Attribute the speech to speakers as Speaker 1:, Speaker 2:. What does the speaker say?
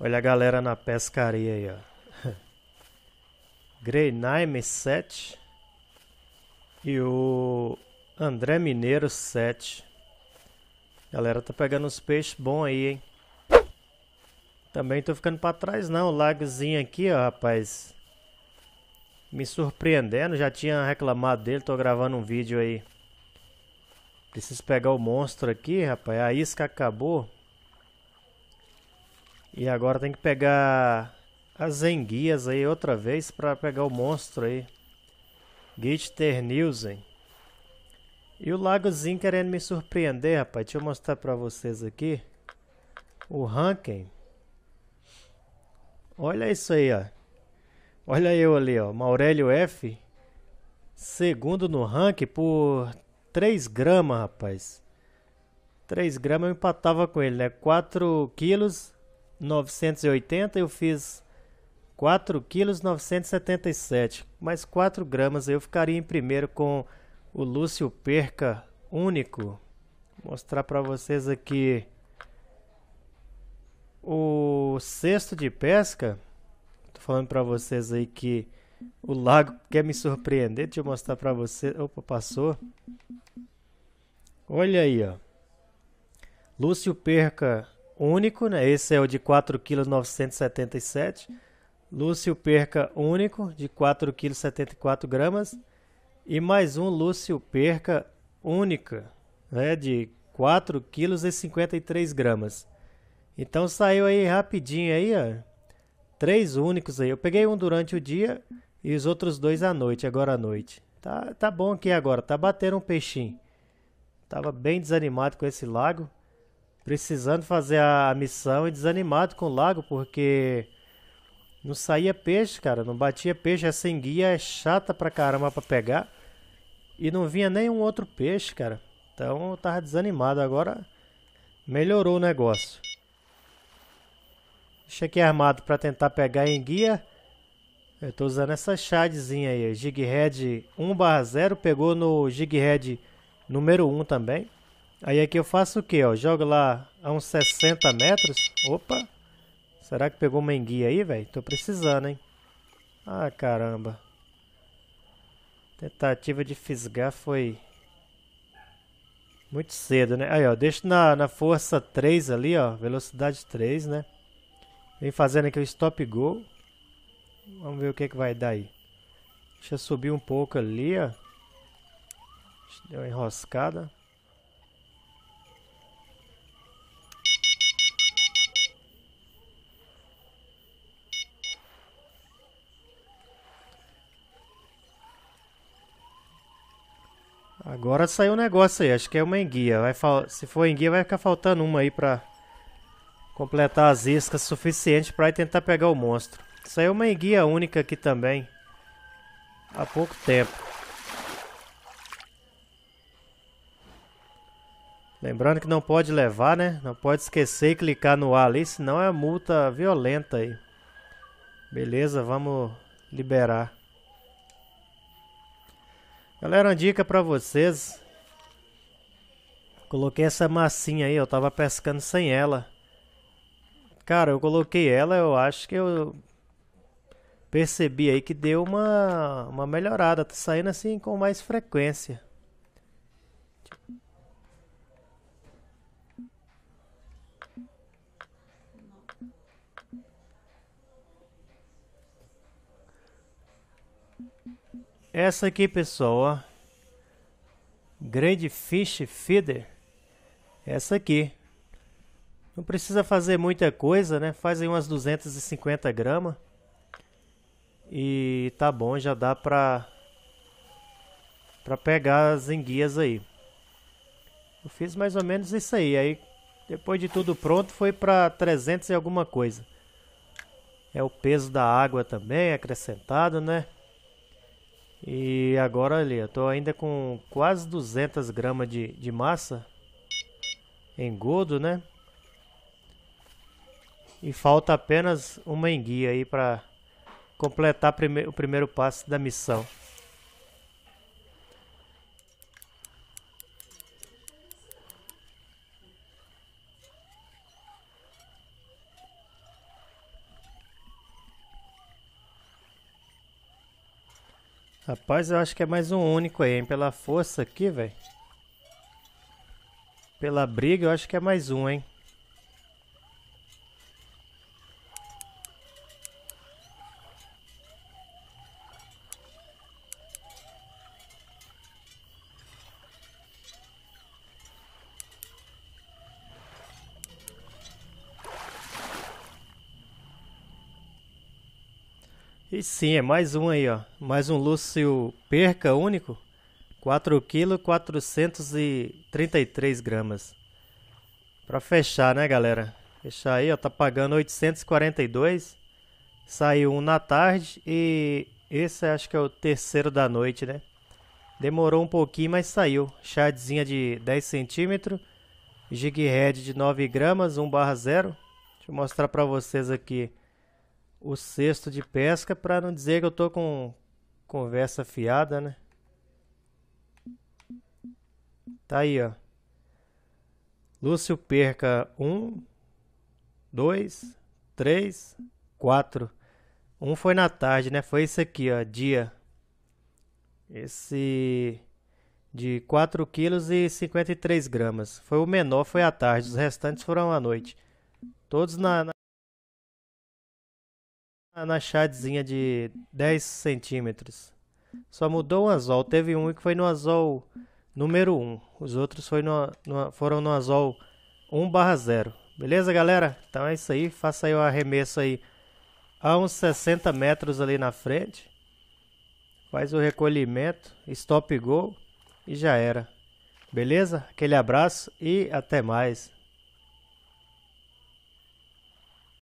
Speaker 1: Olha a galera na pescaria aí, ó. Greinheim 7 e o André Mineiro 7. Galera tá pegando uns peixes bons aí, hein? Também tô ficando para trás não, o lagozinho aqui, ó, rapaz. Me surpreendendo, já tinha reclamado dele, tô gravando um vídeo aí. Preciso pegar o monstro aqui, rapaz. A isca acabou. E agora tem que pegar as enguias aí outra vez para pegar o monstro aí. Gitternilsen. E o lagozinho querendo me surpreender, rapaz. Deixa eu mostrar para vocês aqui. O ranking. Olha isso aí, ó. Olha eu ali, ó. Maurélio F. Segundo no ranking por 3 gramas, rapaz. 3 gramas eu empatava com ele, né? 4 quilos 980 eu fiz 4,977 kg, mais 4 gramas. Eu ficaria em primeiro com o Lúcio Perca único. Vou mostrar para vocês aqui o cesto de pesca. Tô falando para vocês aí que o lago quer me surpreender. Deixa eu mostrar para vocês. Opa, passou. Olha aí, ó. Lúcio Perca único, né? Esse é o de 4,977 kg. Lúcio Perca único de 4,74 kg e mais um Lúcio Perca única, né, de 4,53 kg. Então saiu aí rapidinho aí, ó. Três únicos aí. Eu peguei um durante o dia e os outros dois à noite, agora à noite. Tá, tá bom aqui agora, tá batendo um peixinho. Tava bem desanimado com esse lago precisando fazer a missão e desanimado com o lago, porque não saía peixe, cara. Não batia peixe. Essa enguia é chata pra caramba pra pegar. E não vinha nenhum outro peixe, cara. Então eu tava desanimado. Agora melhorou o negócio. Chequei armado pra tentar pegar a enguia. Eu tô usando essa shadzinha aí. Jig Head 1 barra 0. Pegou no Jig Head número 1 também. Aí aqui é eu faço o que, ó? Jogo lá a uns 60 metros. Opa! Será que pegou uma enguia aí, velho? Tô precisando, hein? Ah, caramba. Tentativa de fisgar foi... Muito cedo, né? Aí, ó. Deixo na, na força 3 ali, ó. Velocidade 3, né? Vem fazendo aqui o stop go. Vamos ver o que, é que vai dar aí. Deixa eu subir um pouco ali, ó. Deu uma enroscada. Agora saiu um negócio aí, acho que é uma enguia. Vai fal... Se for enguia, vai ficar faltando uma aí pra completar as iscas suficiente pra tentar pegar o monstro. Saiu uma enguia única aqui também. Há pouco tempo. Lembrando que não pode levar, né? Não pode esquecer e clicar no A ali, senão é multa violenta aí. Beleza, vamos liberar. Galera, uma dica pra vocês. Coloquei essa massinha aí, eu tava pescando sem ela. Cara, eu coloquei ela, eu acho que eu percebi aí que deu uma, uma melhorada. Tá saindo assim com mais frequência. Essa aqui, pessoal, ó. Grande Fish Feeder. Essa aqui. Não precisa fazer muita coisa, né? Faz aí umas 250 gramas. E tá bom, já dá pra... Pra pegar as enguias aí. Eu fiz mais ou menos isso aí. Aí, depois de tudo pronto, foi pra 300 e alguma coisa. É o peso da água também acrescentado, né? E agora, ali, eu tô ainda com quase 200 gramas de, de massa. Engodo, né? E falta apenas uma enguia aí para completar prime o primeiro passo da missão. Rapaz, eu acho que é mais um único aí, hein? Pela força aqui, velho. Pela briga, eu acho que é mais um, hein? E sim, é mais um aí, ó. Mais um Lúcio Perca único. 4,433 gramas. Pra fechar, né, galera? Fechar aí, ó. Tá pagando 842. Saiu um na tarde e esse acho que é o terceiro da noite, né? Demorou um pouquinho, mas saiu. Chadzinha de 10 centímetros. Jig Head de 9 gramas, 1 barra 0. Deixa eu mostrar pra vocês aqui o cesto de pesca para não dizer que eu tô com conversa fiada, né? Tá aí, ó. Lúcio perca um, dois, três, quatro. Um foi na tarde, né? Foi isso aqui, ó, dia. Esse de 4 quilos e 53 gramas. Foi o menor, foi à tarde. Os restantes foram à noite. Todos na... na na chadezinha de 10 centímetros. Só mudou um azol. Teve um que foi no azol número 1. Os outros foi no, no, foram no azol 1 barra 0. Beleza, galera? Então é isso aí. Faça aí o arremesso aí a uns 60 metros ali na frente. Faz o recolhimento, stop e go. e já era. Beleza? Aquele abraço e até mais.